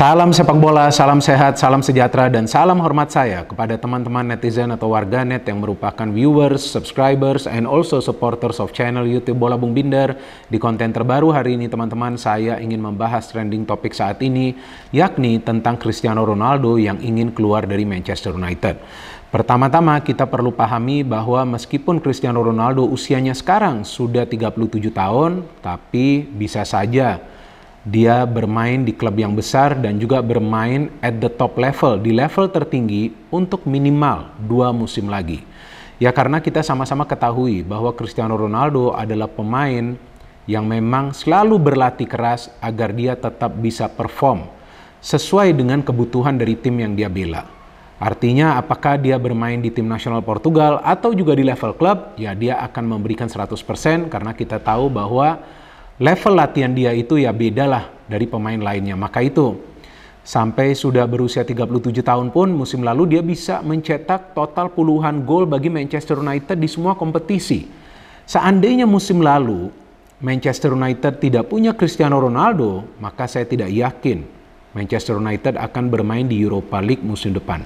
Salam sepak bola, salam sehat, salam sejahtera, dan salam hormat saya kepada teman-teman netizen atau warganet yang merupakan viewers, subscribers, and also supporters of channel YouTube Bola Bung Binder. Di konten terbaru hari ini, teman-teman, saya ingin membahas trending topik saat ini, yakni tentang Cristiano Ronaldo yang ingin keluar dari Manchester United. Pertama-tama kita perlu pahami bahwa meskipun Cristiano Ronaldo usianya sekarang sudah 37 tahun, tapi bisa saja dia bermain di klub yang besar dan juga bermain at the top level, di level tertinggi untuk minimal dua musim lagi. Ya karena kita sama-sama ketahui bahwa Cristiano Ronaldo adalah pemain yang memang selalu berlatih keras agar dia tetap bisa perform sesuai dengan kebutuhan dari tim yang dia bela. Artinya apakah dia bermain di tim nasional Portugal atau juga di level klub, ya dia akan memberikan 100% karena kita tahu bahwa level latihan dia itu ya bedalah dari pemain lainnya. Maka itu sampai sudah berusia 37 tahun pun musim lalu dia bisa mencetak total puluhan gol bagi Manchester United di semua kompetisi. Seandainya musim lalu Manchester United tidak punya Cristiano Ronaldo, maka saya tidak yakin Manchester United akan bermain di Europa League musim depan.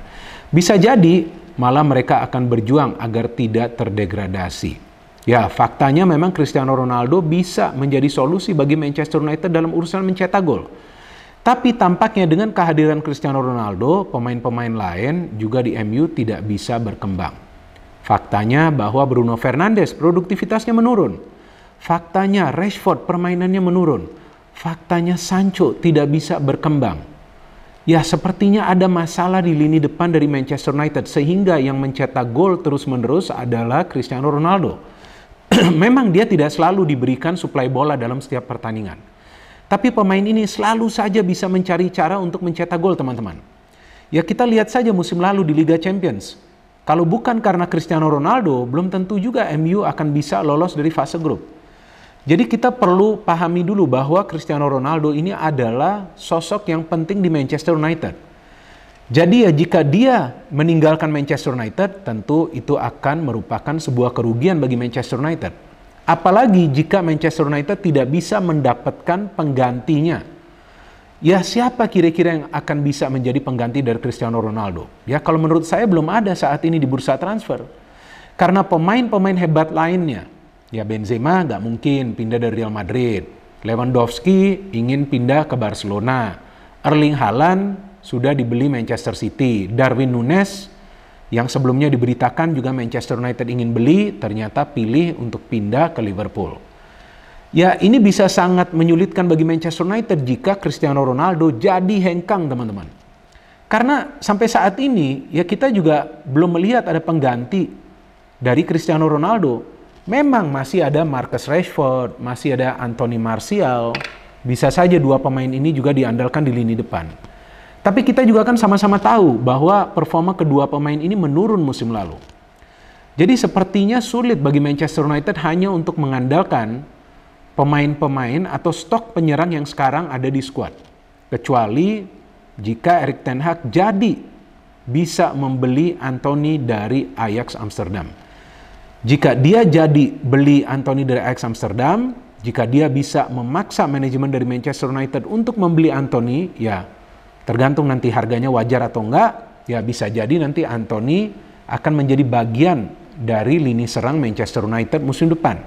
Bisa jadi malah mereka akan berjuang agar tidak terdegradasi. Ya, faktanya memang Cristiano Ronaldo bisa menjadi solusi bagi Manchester United dalam urusan mencetak gol. Tapi tampaknya dengan kehadiran Cristiano Ronaldo, pemain-pemain lain juga di MU tidak bisa berkembang. Faktanya bahwa Bruno Fernandes produktivitasnya menurun. Faktanya Rashford permainannya menurun. Faktanya Sancho tidak bisa berkembang. Ya sepertinya ada masalah di lini depan dari Manchester United sehingga yang mencetak gol terus-menerus adalah Cristiano Ronaldo. memang dia tidak selalu diberikan suplai bola dalam setiap pertandingan. Tapi pemain ini selalu saja bisa mencari cara untuk mencetak gol, teman-teman. Ya kita lihat saja musim lalu di Liga Champions. Kalau bukan karena Cristiano Ronaldo, belum tentu juga MU akan bisa lolos dari fase grup. Jadi kita perlu pahami dulu bahwa Cristiano Ronaldo ini adalah sosok yang penting di Manchester United jadi ya jika dia meninggalkan Manchester United, tentu itu akan merupakan sebuah kerugian bagi Manchester United. Apalagi jika Manchester United tidak bisa mendapatkan penggantinya. Ya siapa kira-kira yang akan bisa menjadi pengganti dari Cristiano Ronaldo? Ya kalau menurut saya belum ada saat ini di bursa transfer. Karena pemain-pemain hebat lainnya, ya Benzema nggak mungkin pindah dari Real Madrid. Lewandowski ingin pindah ke Barcelona. Erling Haaland sudah dibeli Manchester City. Darwin Nunes yang sebelumnya diberitakan juga Manchester United ingin beli, ternyata pilih untuk pindah ke Liverpool. Ya, ini bisa sangat menyulitkan bagi Manchester United jika Cristiano Ronaldo jadi hengkang, teman-teman. Karena sampai saat ini, ya kita juga belum melihat ada pengganti dari Cristiano Ronaldo. Memang masih ada Marcus Rashford, masih ada Anthony Martial. Bisa saja dua pemain ini juga diandalkan di lini depan. Tapi kita juga kan sama-sama tahu bahwa performa kedua pemain ini menurun musim lalu. Jadi sepertinya sulit bagi Manchester United hanya untuk mengandalkan pemain-pemain atau stok penyerang yang sekarang ada di squad. Kecuali jika Erik Ten Hag jadi bisa membeli Anthony dari Ajax Amsterdam. Jika dia jadi beli Anthony dari Ajax Amsterdam, jika dia bisa memaksa manajemen dari Manchester United untuk membeli Anthony, ya Tergantung nanti harganya wajar atau enggak, ya bisa jadi nanti Anthony akan menjadi bagian dari lini serang Manchester United musim depan.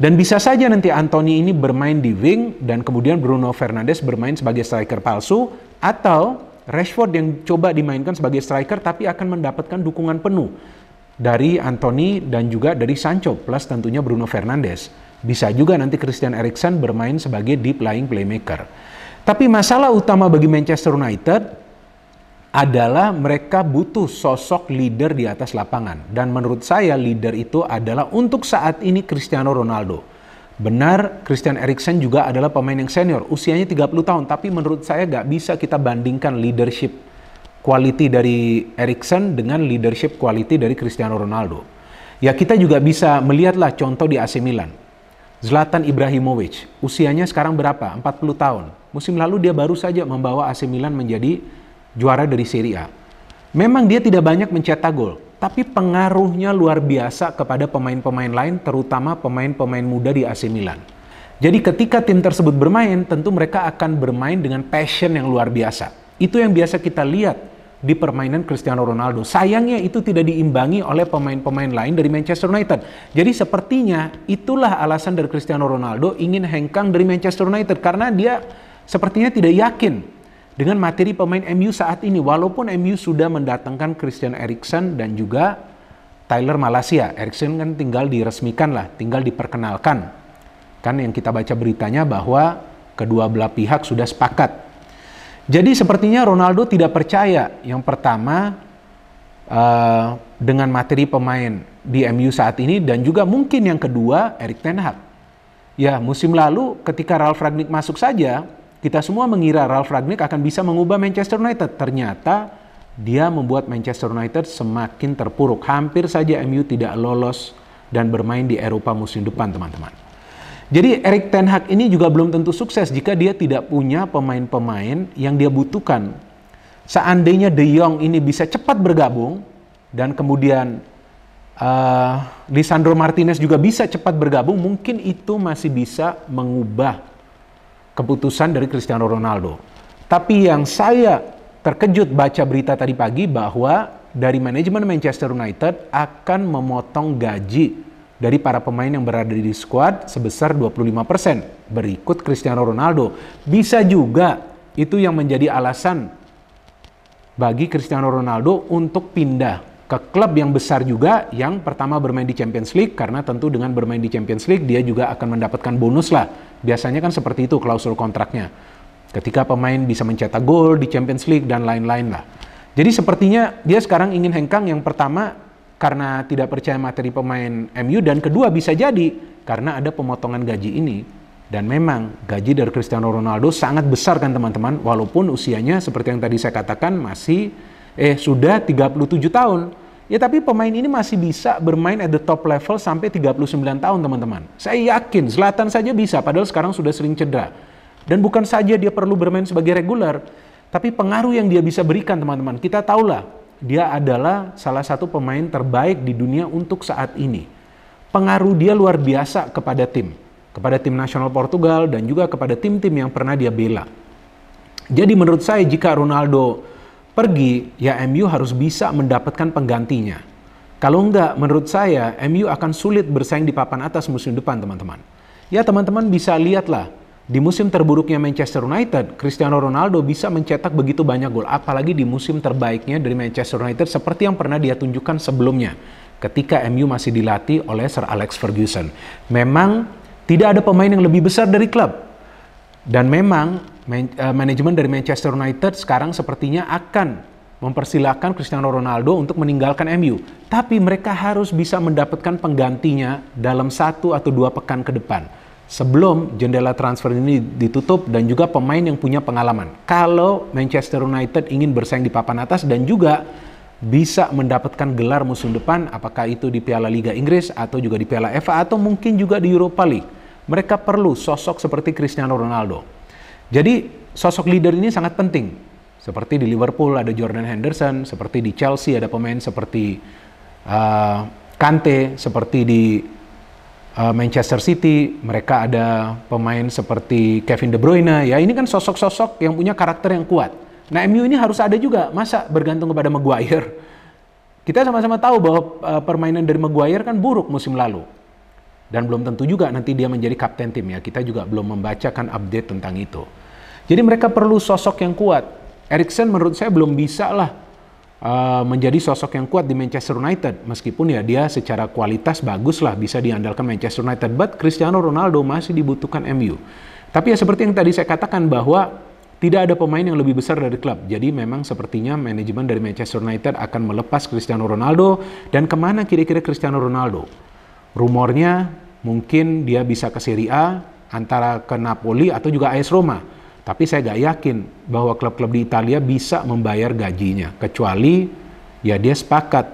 Dan bisa saja nanti Anthony ini bermain di wing dan kemudian Bruno Fernandes bermain sebagai striker palsu atau Rashford yang coba dimainkan sebagai striker tapi akan mendapatkan dukungan penuh dari Anthony dan juga dari Sancho plus tentunya Bruno Fernandes. Bisa juga nanti Christian Eriksen bermain sebagai deep lying playmaker. Tapi masalah utama bagi Manchester United adalah mereka butuh sosok leader di atas lapangan. Dan menurut saya leader itu adalah untuk saat ini Cristiano Ronaldo. Benar, Christian Eriksen juga adalah pemain yang senior, usianya 30 tahun, tapi menurut saya gak bisa kita bandingkan leadership quality dari Eriksen dengan leadership quality dari Cristiano Ronaldo. Ya kita juga bisa melihatlah contoh di AC Milan. Zlatan Ibrahimovic, usianya sekarang berapa? 40 tahun. Musim lalu dia baru saja membawa AC Milan menjadi juara dari Serie A. Memang dia tidak banyak mencetak gol, tapi pengaruhnya luar biasa kepada pemain-pemain lain, terutama pemain-pemain muda di AC Milan. Jadi ketika tim tersebut bermain, tentu mereka akan bermain dengan passion yang luar biasa. Itu yang biasa kita lihat di permainan Cristiano Ronaldo. Sayangnya itu tidak diimbangi oleh pemain-pemain lain dari Manchester United. Jadi sepertinya itulah alasan dari Cristiano Ronaldo ingin hengkang dari Manchester United karena dia sepertinya tidak yakin dengan materi pemain MU saat ini walaupun MU sudah mendatangkan Christian Eriksen dan juga Tyler Malaysia. Eriksen kan tinggal diresmikan lah, tinggal diperkenalkan. Kan yang kita baca beritanya bahwa kedua belah pihak sudah sepakat jadi sepertinya Ronaldo tidak percaya yang pertama uh, dengan materi pemain di MU saat ini dan juga mungkin yang kedua Erik Ten Hag. Ya musim lalu ketika Ralf Ragnik masuk saja kita semua mengira Ralf Ragnik akan bisa mengubah Manchester United. Ternyata dia membuat Manchester United semakin terpuruk. Hampir saja MU tidak lolos dan bermain di Eropa musim depan teman-teman. Jadi Erik Ten Hag ini juga belum tentu sukses jika dia tidak punya pemain-pemain yang dia butuhkan. Seandainya De Jong ini bisa cepat bergabung dan kemudian uh, Lisandro Martinez juga bisa cepat bergabung, mungkin itu masih bisa mengubah keputusan dari Cristiano Ronaldo. Tapi yang saya terkejut baca berita tadi pagi bahwa dari manajemen Manchester United akan memotong gaji dari para pemain yang berada di squad sebesar 25%, berikut Cristiano Ronaldo. Bisa juga itu yang menjadi alasan bagi Cristiano Ronaldo untuk pindah ke klub yang besar juga yang pertama bermain di Champions League karena tentu dengan bermain di Champions League dia juga akan mendapatkan bonus lah. Biasanya kan seperti itu klausul kontraknya. Ketika pemain bisa mencetak gol di Champions League dan lain-lain lah. Jadi sepertinya dia sekarang ingin hengkang yang pertama karena tidak percaya materi pemain MU dan kedua bisa jadi karena ada pemotongan gaji ini dan memang gaji dari Cristiano Ronaldo sangat besar kan teman-teman walaupun usianya seperti yang tadi saya katakan masih eh sudah 37 tahun Ya tapi pemain ini masih bisa bermain at the top level sampai 39 tahun teman-teman. Saya yakin Selatan saja bisa padahal sekarang sudah sering cedera. Dan bukan saja dia perlu bermain sebagai reguler, tapi pengaruh yang dia bisa berikan teman-teman. Kita tahulah dia adalah salah satu pemain terbaik di dunia untuk saat ini. Pengaruh dia luar biasa kepada tim, kepada tim nasional Portugal dan juga kepada tim-tim yang pernah dia bela. Jadi menurut saya jika Ronaldo pergi, ya MU harus bisa mendapatkan penggantinya. Kalau enggak, menurut saya MU akan sulit bersaing di papan atas musim depan, teman-teman. Ya teman-teman bisa lihatlah di musim terburuknya Manchester United, Cristiano Ronaldo bisa mencetak begitu banyak gol, apalagi di musim terbaiknya dari Manchester United seperti yang pernah dia tunjukkan sebelumnya ketika MU masih dilatih oleh Sir Alex Ferguson. Memang tidak ada pemain yang lebih besar dari klub. Dan memang eh, manajemen dari Manchester United sekarang sepertinya akan mempersilahkan Cristiano Ronaldo untuk meninggalkan MU. Tapi mereka harus bisa mendapatkan penggantinya dalam satu atau dua pekan ke depan sebelum jendela transfer ini ditutup dan juga pemain yang punya pengalaman. Kalau Manchester United ingin bersaing di papan atas dan juga bisa mendapatkan gelar musim depan, apakah itu di Piala Liga Inggris atau juga di Piala FA atau mungkin juga di Europa League. Mereka perlu sosok seperti Cristiano Ronaldo. Jadi sosok leader ini sangat penting. Seperti di Liverpool ada Jordan Henderson, seperti di Chelsea ada pemain seperti uh, Kante, seperti di uh, Manchester City, mereka ada pemain seperti Kevin De Bruyne ya. Ini kan sosok-sosok yang punya karakter yang kuat. Nah, MU ini harus ada juga. Masa bergantung kepada Maguire? Kita sama-sama tahu bahwa uh, permainan dari Maguire kan buruk musim lalu. Dan belum tentu juga nanti dia menjadi kapten tim ya. Kita juga belum membacakan update tentang itu. Jadi mereka perlu sosok yang kuat. Erikson menurut saya belum bisa lah Eh, menjadi sosok yang kuat di Manchester United meskipun ya dia secara kualitas bagus lah bisa diandalkan Manchester United but Cristiano Ronaldo masih dibutuhkan MU tapi ya seperti yang tadi saya katakan bahwa tidak ada pemain yang lebih besar dari klub. Jadi memang sepertinya manajemen dari Manchester United akan melepas Cristiano Ronaldo. Dan kemana kira-kira Cristiano Ronaldo? Rumornya mungkin dia bisa ke Serie A, antara ke Napoli atau juga AS Roma. Tapi saya nggak yakin bahwa klub-klub di Italia bisa membayar gajinya, kecuali ya dia sepakat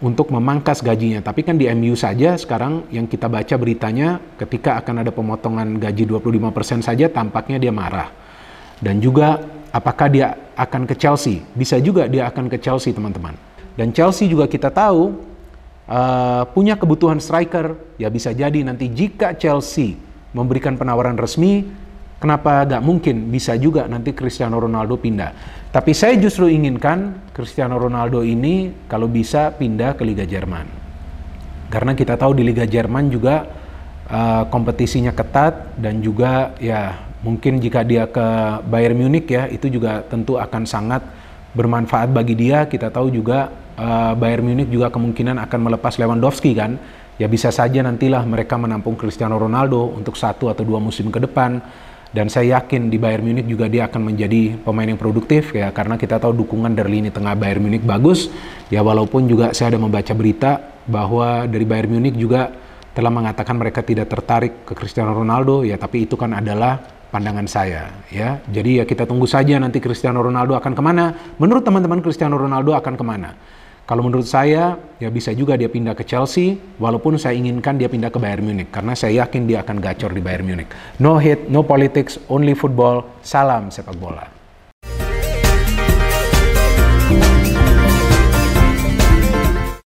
untuk memangkas gajinya. Tapi kan di MU saja sekarang yang kita baca beritanya ketika akan ada pemotongan gaji 25% saja tampaknya dia marah. Dan juga apakah dia akan ke Chelsea? Bisa juga dia akan ke Chelsea teman-teman. Dan Chelsea juga kita tahu uh, punya kebutuhan striker. Ya bisa jadi nanti jika Chelsea memberikan penawaran resmi, Kenapa nggak mungkin? Bisa juga nanti Cristiano Ronaldo pindah. Tapi saya justru inginkan Cristiano Ronaldo ini kalau bisa pindah ke Liga Jerman. Karena kita tahu di Liga Jerman juga uh, kompetisinya ketat dan juga ya mungkin jika dia ke Bayern Munich ya itu juga tentu akan sangat bermanfaat bagi dia. Kita tahu juga uh, Bayern Munich juga kemungkinan akan melepas Lewandowski kan ya bisa saja nantilah mereka menampung Cristiano Ronaldo untuk satu atau dua musim ke depan dan saya yakin di Bayern Munich juga dia akan menjadi pemain yang produktif ya karena kita tahu dukungan dari lini tengah Bayern Munich bagus ya walaupun juga saya ada membaca berita bahwa dari Bayern Munich juga telah mengatakan mereka tidak tertarik ke Cristiano Ronaldo ya tapi itu kan adalah pandangan saya ya jadi ya kita tunggu saja nanti Cristiano Ronaldo akan kemana menurut teman-teman Cristiano Ronaldo akan kemana kalau menurut saya, ya bisa juga dia pindah ke Chelsea, walaupun saya inginkan dia pindah ke Bayern Munich, karena saya yakin dia akan gacor di Bayern Munich. No hate, no politics, only football, salam sepak bola.